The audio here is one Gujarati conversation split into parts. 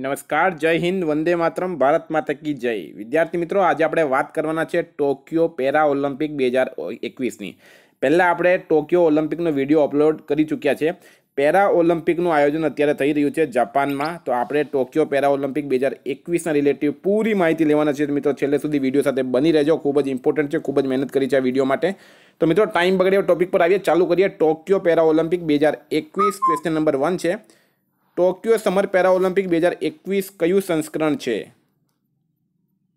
નમસ્કાર જય હિન્દ વંદે માતરમ ભારત માતા કી જય વિદ્યાર્થી મિત્રો આજે આપણે વાત કરવાના છે ટોક્યો પેરા ઓલિમ્પિક બે હજાર એકવીસની પહેલાં આપણે ટોક્યો ઓલિમ્પિકનો વિડીયો અપલોડ કરી ચૂક્યા છે પેરા ઓલિમ્પિકનું આયોજન અત્યારે થઈ રહ્યું છે જાપાનમાં તો આપણે ટોક્યો પેરા ઓલિમ્પિક બે હજાર એકવીસના રિલેટિવ પૂરી માહિતી લેવાના છે મિત્રો છેલ્લે સુધી વિડીયો સાથે બની રહેજો ખૂબ જ ઇમ્પોર્ટન્ટ છે ખૂબ જ મહેનત કરી છે આ વિડીયો માટે તો મિત્રો ટાઈમ બગડે ટોપિક પર આવીએ ચાલુ કરીએ ટોક્યો પેરા ઓલિમ્પિક બે હજાર એકવીસ ક્વેશ્ચન નંબર વન છે ટોક્યો સમર પેરા ઓલિમ્પિક બે હજાર એકવીસ કયું સંસ્કરણ છે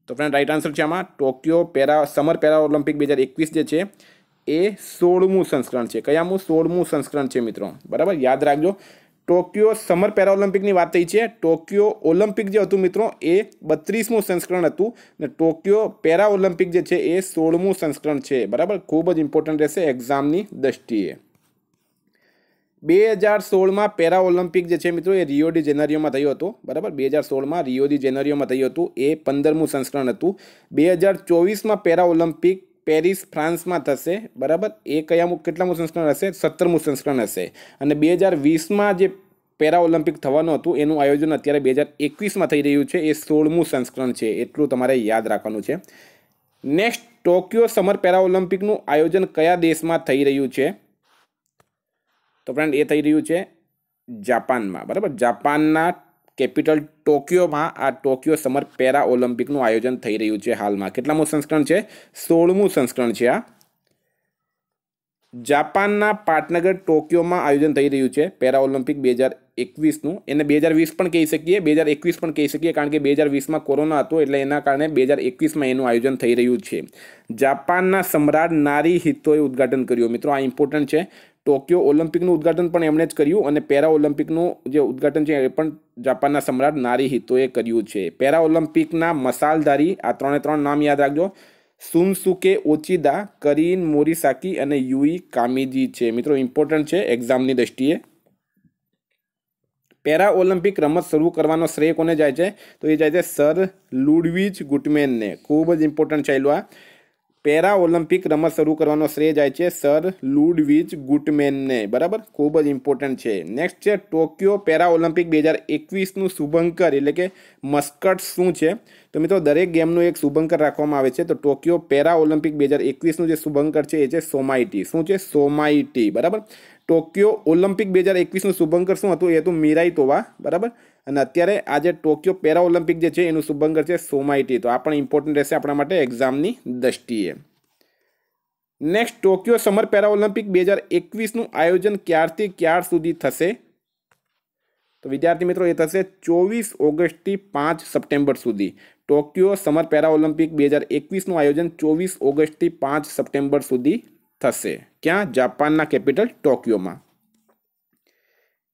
તો ફ્રેન્ડ રાઇટ આન્સર છે આમાં Tokyo para summer para Olympic બે હજાર એકવીસ જે છે એ સોળમું સંસ્કરણ છે કયામું સોળમું સંસ્કરણ છે મિત્રો બરાબર યાદ રાખજો ટોક્યો સમર પેરા વાત થઈ છે ટોક્યો ઓલિમ્પિક જે હતું મિત્રો એ બત્રીસમું સંસ્કરણ હતું ને ટોક્યો પેરા ઓલિમ્પિક જે છે એ સોળમું સંસ્કરણ છે બરાબર ખૂબ જ ઇમ્પોર્ટન્ટ રહેશે એક્ઝામની દ્રષ્ટિએ બે હજાર સોળમાં પેરા ઓલિમ્પિક જે છે મિત્રો એ રિયો ડી જેનારીઓમાં થયું હતું બરાબર બે હજાર સોળમાં રિયો ડી જેનારીઓમાં થયું હતું એ પંદરમું સંસ્કરણ હતું બે હજાર ચોવીસમાં પેરા ઓલિમ્પિક પેરિસ ફ્રાન્સમાં થશે બરાબર એ કયામું કેટલામું સંસ્કરણ હશે સત્તરમું સંસ્કરણ હશે અને બે હજાર વીસમાં જે પેરા ઓલિમ્પિક થવાનું હતું એનું આયોજન અત્યારે બે હજાર એકવીસમાં થઈ રહ્યું છે એ સોળમું સંસ્કરણ છે એટલું તમારે યાદ રાખવાનું છે નેક્સ્ટ ટોક્યો સમર પેરા ઓલિમ્પિકનું આયોજન કયા દેશમાં થઈ રહ્યું છે તો ફ્રેન્ડ એ થઈ રહ્યું છે જાપાનમાં બરાબર જાપાનના કેપિટલ ટોક્યોમાં આ ટોક્યો સમર પેરા ઓલિમ્પિકનું આયોજન થઈ રહ્યું છે હાલમાં કેટલામું સંસ્કરણ છે સોળમું સંસ્કરણ છે આ જાપાનના પાટનગર ટોક્યોમાં આયોજન થઈ રહ્યું છે પેરા ઓલિમ્પિક બે હજાર એકવીસનું એને બે હજાર વીસ પણ કહી શકીએ બે હજાર એકવીસ પણ કહી શકીએ કારણ કે બે હજાર વીસમાં કોરોના હતો એટલે એના કારણે બે હજાર એકવીસમાં એનું આયોજન થઈ રહ્યું છે જાપાનના સમ્રાટ નારી હિતોએ ઉદ્ઘાટન કર્યું મિત્રો આ ઇમ્પોર્ટન્ટ છે ટોક્યો ઓલિમ્પિકનું ઉદઘાટન પણ એમણે જ કર્યું અને પેરા ઓલિમ્પિકનું જે ઉદઘાટન છે એ પણ જાપાનના સમ્રાટ નારી હિતોએ કર્યું છે પેરા ઓલિમ્પિકના મસાલધારી આ ત્રણે ત્રણ નામ યાદ રાખજો સુનસુકે ઓચિદા કરીન મોરીસાકી અને યુઈ કામીજી છે મિત્રો ઇમ્પોર્ટન્ટ છે એક્ઝામની દ્રષ્ટિએ પેરા ઓલિમ્પિક રમત શરૂ કરવાનો શ્રેય કોને જાય છે તો એ જાય છે સર લુડવીજ ગુટમેનને ખૂબ જ ઇમ્પોર્ટન્ટ ચાલ્યું આ પેરા ઓલિમ્પિક રમત શરૂ કરવાનો શ્રેય જાય છે સર લુડવિચ ગુટમેનને બરાબર ખૂબ જ ઇમ્પોર્ટન્ટ છે નેક્સ્ટ છે ટોક્યો પેરા ઓલિમ્પિક બે હજાર એકવીસનું શુભંકર એટલે કે મસ્કટ શું છે તો મિત્રો દરેક ગેમનું એક શુભંકર રાખવામાં આવે છે તો ટોક્યો પેરા ઓલિમ્પિક બે હજાર એકવીસનું જે શુભંકર છે એ છે સોમાઇટી શું છે સોમાઇટી બરાબર ટોક્યો ઓલિમ્પિક બે હજાર એકવીસનું શુભંકર શું હતું એ હતું મિરાઈ તોવા બરાબર અને અત્યારે આજે ટોક્યો પેરા ઓલિમ્પિક જે છે એનું શુભંકર છે સોમાયટી તો આ પણ ઇમ્પોર્ટન્ટ રહેશે આપણા માટે એક્ઝામની દ્રષ્ટિએ next Tokyo summer para Olympic બે હજાર એકવીસનું આયોજન ક્યારથી ક્યાર સુધી થશે તો વિદ્યાર્થી મિત્રો એ થશે ચોવીસ ઓગસ્ટથી પાંચ સપ્ટેમ્બર સુધી ટોક્યો સમર પેરા ઓલિમ્પિક બે હજાર એકવીસનું આયોજન ચોવીસ ઓગસ્ટથી પાંચ સપ્ટેમ્બર સુધી થશે ક્યાં જાપાનના કેપિટલ ટોક્યોમાં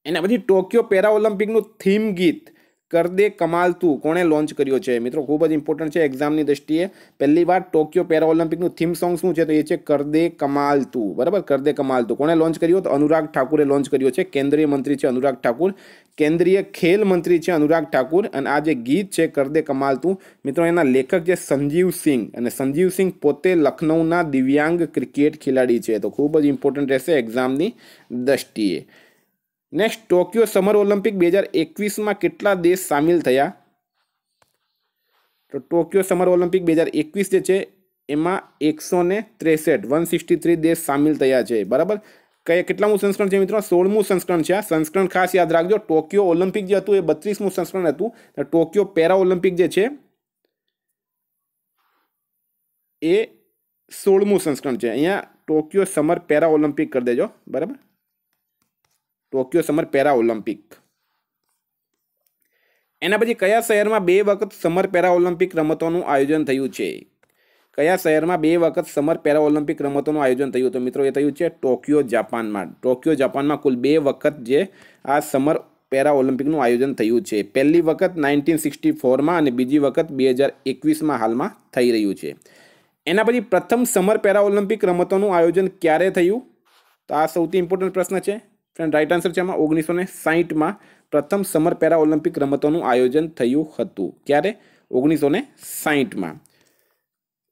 એના પછી ટોક્યો પેરા ઓલિમ્પિકનું થીમ ગીત કર દે કમાલ તું કોણે લોન્ચ કર્યો છે મિત્રો ખૂબ જ ઇમ્પોર્ટન્ટ છે એક્ઝામની દ્રષ્ટિએ પહેલી વાર ટોક્યો પેરા ઓલિમ્પિકનું થીમ સોંગ શું છે તો એ છે કર દે કમાલ તું બરાબર કર દે કમાલ તું કોણે લોન્ચ કર્યો તો અનુરાગ ઠાકુરે લોન્ચ કર્યો છે કેન્દ્રીય મંત્રી છે અનુરાગ ઠાકુર કેન્દ્રીય ખેલ મંત્રી છે અનુરાગ ઠાકુર અને આ જે ગીત છે કર દે કમાલ તું મિત્રો એના લેખક છે સંજીવ સિંઘ અને સંજીવ સિંઘ પોતે લખનૌના દિવ્યાંગ ક્રિકેટ ખેલાડી છે તો ખૂબ જ ઇમ્પોર્ટન્ટ રહેશે એક્ઝામની દ્રષ્ટિએ નેક્સ્ટ ટોક્યો સમર ઓલિમ્પિક બે હજાર એકવીસમાં કેટલા દેશ સામેલ થયા તો ટોક્યો સમર ઓલિમ્પિક બે હજાર એકવીસ જે છે એમાં એકસો ને ત્રેસઠ વન સિક્સટી થ્રી દેશ સામેલ થયા છે બરાબર કયા કેટલામું સંસ્કરણ છે મિત્રો સોળમું સંસ્કરણ છે આ સંસ્કરણ ખાસ યાદ રાખજો ટોક્યો ઓલિમ્પિક જે હતું એ બત્રીસમું સંસ્કરણ હતું ટોક્યો પેરા ઓલિમ્પિક જે છે એ સોળમું સંસ્કરણ છે અહીંયા ટોક્યો સમર પેરા ઓલિમ્પિક કરી દેજો બરાબર ટોક્યો સમર પેરા ઓલિમ્પિક એના પછી કયા શહેરમાં બે વખત સમર પેરા ઓલિમ્પિક રમતોનું આયોજન થયું છે કયા શહેરમાં બે વખત સમર પેરા ઓલિમ્પિક રમતોનું આયોજન થયું હતું મિત્રો એ થયું છે ટોક્યો જાપાનમાં ટોક્યો જાપાનમાં કુલ બે વખત જે આ સમર પેરા ઓલિમ્પિકનું આયોજન થયું છે પહેલી વખત નાઇન્ટીન સિક્સટી ફોરમાં અને બીજી વખત બે હજાર એકવીસમાં હાલમાં થઈ રહ્યું છે એના પછી પ્રથમ સમર પેરા ઓલિમ્પિક રમતોનું આયોજન ક્યારે થયું તો આ સૌથી ઇમ્પોર્ટન્ટ પ્રશ્ન છે ફ્રેન્ડ રાઇટ આન્સર છે આમાં ઓગણીસો ને સાહીઠમાં પ્રથમ સમર પેરા ઓલિમ્પિક રમતોનું આયોજન થયું હતું ક્યારે ઓગણીસો ને સાહીઠમાં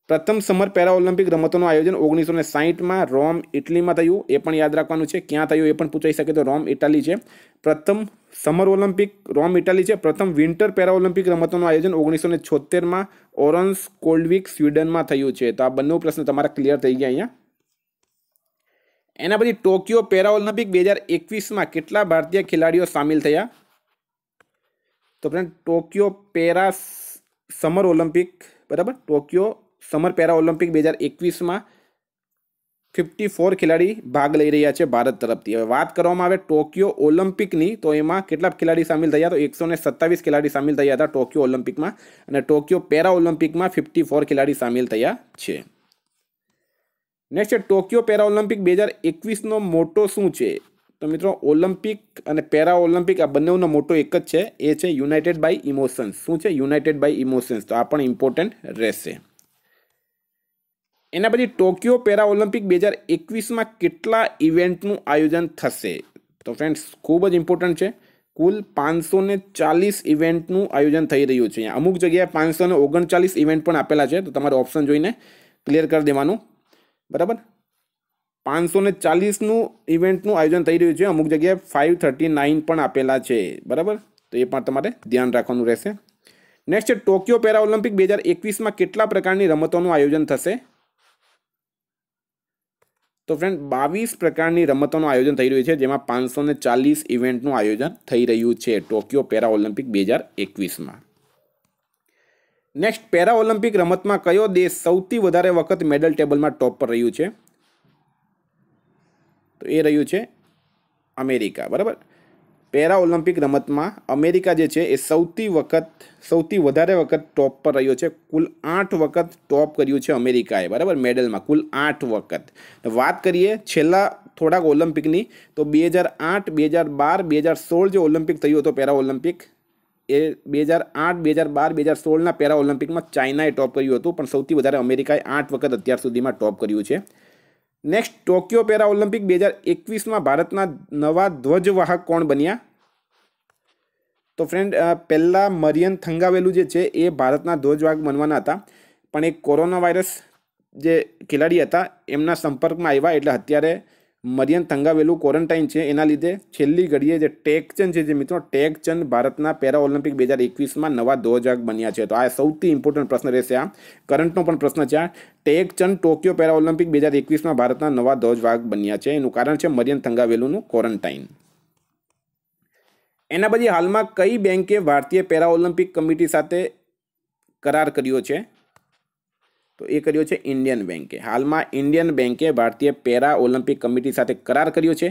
પ્રથમ સમર પેરા ઓલિમ્પિક રમતોનું આયોજન ઓગણીસો ને સાહીઠમાં રોમ ઇટલીમાં થયું એ પણ યાદ રાખવાનું છે ક્યાં થયું એ પણ પૂછાઈ શકે તો રોમ ઇટાલી છે પ્રથમ સમર ઓલિમ્પિક રોમ ઇટાલી છે પ્રથમ વિન્ટર પેરા ઓલિમ્પિક રમતોનું આયોજન ઓગણીસો ને છોતેરમાં ઓરન્સ કોલ્ડવિક સ્વીડનમાં થયું છે તો આ બંને પ્રશ્ન તમારા ક્લિયર થઈ ગયા અહીંયા એના પછી ટોક્યો પેરાઓલિમ્પિક બે હજાર એકવીસમાં કેટલા ભારતીય ખેલાડીઓ સામેલ થયા તો friend Tokyo para summer Olympic બરાબર ટોક્યો સમર પેરા ઓલિમ્પિક બે હજાર એકવીસમાં ફિફ્ટી ફોર ખેલાડી ભાગ લઈ રહ્યા છે ભારત તરફથી હવે વાત કરવામાં આવે ટોક્યો ઓલિમ્પિકની તો એમાં કેટલા ખેલાડી સામેલ થયા તો એકસો સત્તાવીસ ખેલાડી સામેલ થયા હતા ટોક્યો ઓલિમ્પિકમાં અને ટોક્યો પેરા ઓલિમ્પિકમાં ફિફ્ટી ફોર ખેલાડી સામેલ થયા છે નેક્સ્ટ ટોક્યો પેરા ઓલિમ્પિક બે હજાર એકવીસનો મોટો શું છે તો મિત્રો ઓલિમ્પિક અને પેરા ઓલિમ્પિક આ બંનેનો મોટો એક જ છે એ છે યુનાઇટેડ બાય ઇમોશન્સ શું છે યુનાઇટેડ બાય ઇમોશન્સ તો આ પણ ઇમ્પોર્ટન્ટ રહેશે એના પછી ટોક્યો પેરા ઓલિમ્પિક બે હજાર એકવીસમાં કેટલા ઇવેન્ટનું આયોજન થશે તો ફ્રેન્ડ્સ ખૂબ જ ઇમ્પોર્ટન્ટ છે કુલ પાંચસો ને ચાલીસ ઇવેન્ટનું આયોજન થઈ રહ્યું છે અમુક જગ્યાએ પાંચસો ને ઓગણચાલીસ ઇવેન્ટ પણ આપેલા છે તો તમારે ઓપ્શન જોઈને ક્લિયર કરી દેવાનું બરાબર પાંચસો ને ચાલીસનું ઇવેન્ટનું આયોજન થઈ રહ્યું છે અમુક જગ્યાએ ફાઇવ થર્ટી નાઇન પણ આપેલા છે બરાબર તો એ પણ તમારે ધ્યાન રાખવાનું રહેશે નેક્સ્ટ છે ટોક્યો પેરા ઓલિમ્પિક બે હજાર એકવીસમાં કેટલા પ્રકારની રમતોનું આયોજન થશે તો ફ્રેન્ડ બાવીસ પ્રકારની રમતોનું આયોજન થઈ રહ્યું છે જેમાં પાંચસો ને ચાલીસ ઇવેન્ટનું આયોજન થઈ રહ્યું છે ટોક્યો પેરા ઓલિમ્પિક બે હજાર એકવીસમાં નેક્સ્ટ પેરા ઓલિમ્પિક રમતમાં કયો દેશ સૌથી વધારે વખત મેડલ ટેબલમાં ટોપ પર રહ્યું છે તો એ રહ્યું છે અમેરિકા બરાબર પેરા ઓલિમ્પિક રમતમાં અમેરિકા જે છે એ સૌથી વખત સૌથી વધારે વખત ટોપ પર રહ્યો છે કુલ આઠ વખત ટોપ કર્યું છે અમેરિકાએ બરાબર મેડલમાં કુલ આઠ વખત વાત કરીએ છેલ્લા થોડાક ઓલિમ્પિકની તો બે હજાર આઠ બે હજાર બાર બે હજાર સોળ જે ઓલિમ્પિક થયું હતું પેરા ઓલિમ્પિક એ બે હજાર આઠ બે હજાર બાર બે હજાર સોળના પેરા ઓલિમ્પિકમાં ચાઇનાએ ટોપ કર્યું હતું પણ સૌથી વધારે અમેરિકાએ આઠ વખત અત્યાર સુધીમાં ટોપ કર્યું છે નેક્સ્ટ ટોક્યો પેરા ઓલિમ્પિક બે હજાર એકવીસમાં ભારતના નવા ધ્વજવાહક કોણ બન્યા તો ફ્રેન્ડ પહેલાં મરિયન થંગાવેલું જે છે એ ભારતના ધ્વજવાહક બનવાના હતા પણ એ કોરોના વાયરસ જે ખેલાડી હતા એમના સંપર્કમાં આવ્યા એટલે અત્યારે મરિયન થંગાવેલું ક્વોરન્ટાઇન છે એના લીધે છેલ્લી ઘડીએ જે ટેકચંદ છે જે મિત્રો ટેકચંદ ભારતના પેરા ઓલિમ્પિક બે હજાર એકવીસમાં નવા ધ્વજાક બન્યા છે તો આ સૌથી ઇમ્પોર્ટન્ટ પ્રશ્ન રહેશે આ કરંટનો પણ પ્રશ્ન છે આ ટેકચંદ ટોક્યો પેરા ઓલિમ્પિક બે હજાર એકવીસમાં ભારતના નવા ધ્વજવાહક બન્યા છે એનું કારણ છે મરિયન થંગાવેલુંનું ક્વોરન્ટાઇન એના પછી હાલમાં કઈ બેંકે ભારતીય પેરા ઓલિમ્પિક કમિટી સાથે કરાર કર્યો છે તો એ કર્યો છે ઇન્ડિયન બેન્કે હાલમાં ઇન્ડિયન બેન્કે ભારતીય પેરા ઓલિમ્પિક કમિટી સાથે કરાર કર્યો છે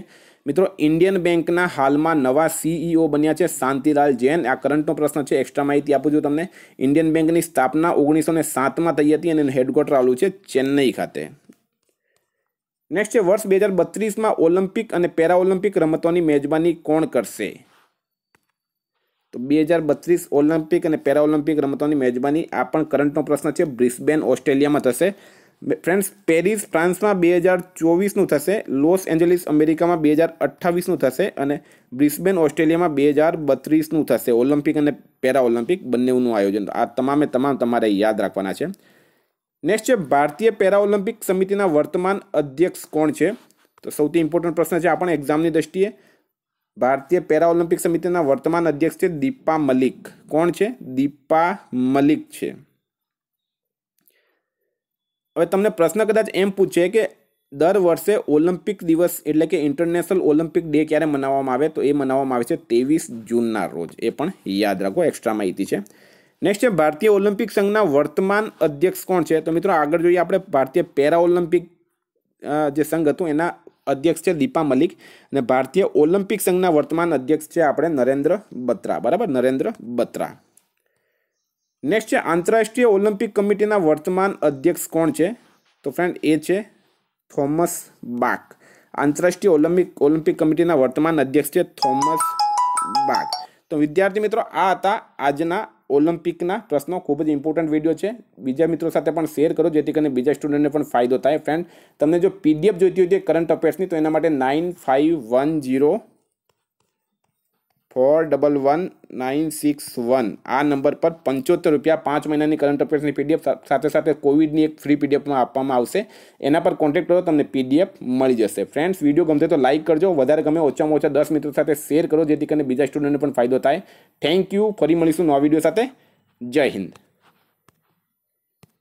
મિત્રો ઇન્ડિયન બેન્કના હાલમાં નવા સીઈઓ e બન્યા છે શાંતિલાલ જૈન આ કરંટનો પ્રશ્ન છે એક્સ્ટ્રા માહિતી આપું છું તમને ઇન્ડિયન બેન્કની સ્થાપના ઓગણીસો ને સાતમાં થઈ હતી અને હેડક્વાર્ટર આવેલું છે ચેન્નઈ ખાતે નેક્સ્ટ છે વર્ષ બે હજાર બત્રીસમાં ઓલિમ્પિક અને પેરા ઓલિમ્પિક રમતોની મેજબાની કોણ કરશે તો બે હજાર બત્રીસ ઓલિમ્પિક અને પેરા ઓલિમ્પિક રમતોની મેજબાની આ પણ કરંટનો પ્રશ્ન છે બ્રિસ્બેન ઓસ્ટ્રેલિયામાં થશે ફ્રેન્ડ્સ પેરિસ ફ્રાન્સમાં બે હજાર ચોવીસનું થશે લોસ એન્જલિસ અમેરિકામાં બે હજાર અઠ્ઠાવીસનું થશે અને બ્રિસ્બેન ઓસ્ટ્રેલિયામાં બે હજાર બત્રીસનું થશે ઓલિમ્પિક અને પેરા બંનેનું આયોજન આ તમામે તમામ તમારે યાદ રાખવાના છે નેક્સ્ટ છે ભારતીય પેરા સમિતિના વર્તમાન અધ્યક્ષ કોણ છે તો સૌથી ઇમ્પોર્ટન્ટ પ્રશ્ન છે આપણે એક્ઝામની દ્રષ્ટિએ ભારતીય પેરા ઓલિમ્પિક સમિતિના વર્તમાન અધ્યક્ષ છે દીપા મલિક કોણ છે દીપા મલિક છે હવે તમને પ્રશ્ન કદાચ એમ પૂછે કે દર વર્ષે ઓલિમ્પિક દિવસ એટલે કે ઇન્ટરનેશનલ ઓલિમ્પિક ડે ક્યારે મનાવવામાં આવે તો એ મનાવવામાં આવે છે ત્રેવીસ જૂનના રોજ એ પણ યાદ રાખો એક્સ્ટ્રા માહિતી છે નેક્સ્ટ છે ભારતીય ઓલિમ્પિક સંઘના વર્તમાન અધ્યક્ષ કોણ છે તો મિત્રો આગળ જોઈએ આપણે ભારતીય પેરા ઓલિમ્પિક જે સંઘ હતું એના અધ્યક્ષ છે દીપા મલિક અને ભારતીય ઓલિમ્પિક સંઘના વર્તમાન અધ્યક્ષ છે આપણે નરેન્દ્ર બત્રા બરાબર નરેન્દ્ર બત્રા નેક્સ્ટ છે આંતરરાષ્ટ્રીય ઓલિમ્પિક કમિટીના વર્તમાન અધ્યક્ષ કોણ છે તો ફ્રેન્ડ એ છે થોમસ બાક આંતરરાષ્ટ્રીય ઓલિમ્પિક ઓલિમ્પિક કમિટીના વર્તમાન અધ્યક્ષ છે થોમસ બાક તો વિદ્યાર્થી મિત્રો આ હતા આજના ઓલિમ્પિકના પ્રશ્નો ખૂબ જ ઇમ્પોર્ટન્ટ વિડીયો છે બીજા મિત્રો સાથે પણ શેર કરો જેથી કરીને બીજા સ્ટુડન્ટને પણ ફાયદો થાય ફ્રેન્ડ તમને જો પીડીએફ જોઈતી હોય કરંટ અફેર્સની તો એના માટે nine five one zero four double one nine six one આ નંબર પર પંચોતેર રૂપિયા પાંચ મહિનાની કરંટ અફેર્સની પીડીએફ સાથે સાથે કોવિડની એક ફ્રી પીડીએફમાં આપવામાં આવશે એના પર કોન્ટેક્ટ કરો તમને પીડીએફ મળી જશે ફ્રેન્ડ્સ વિડીયો ગમશે તો લાઇક કરજો વધારે ગમે ઓછામાં ઓછા દસ મિત્રો સાથે શેર કરો જેથી કરીને બીજા સ્ટુડન્ટને પણ ફાયદો થાય થેન્ક યુ ફરી મળીશું નવા વિડીયો સાથે જય હિન્દ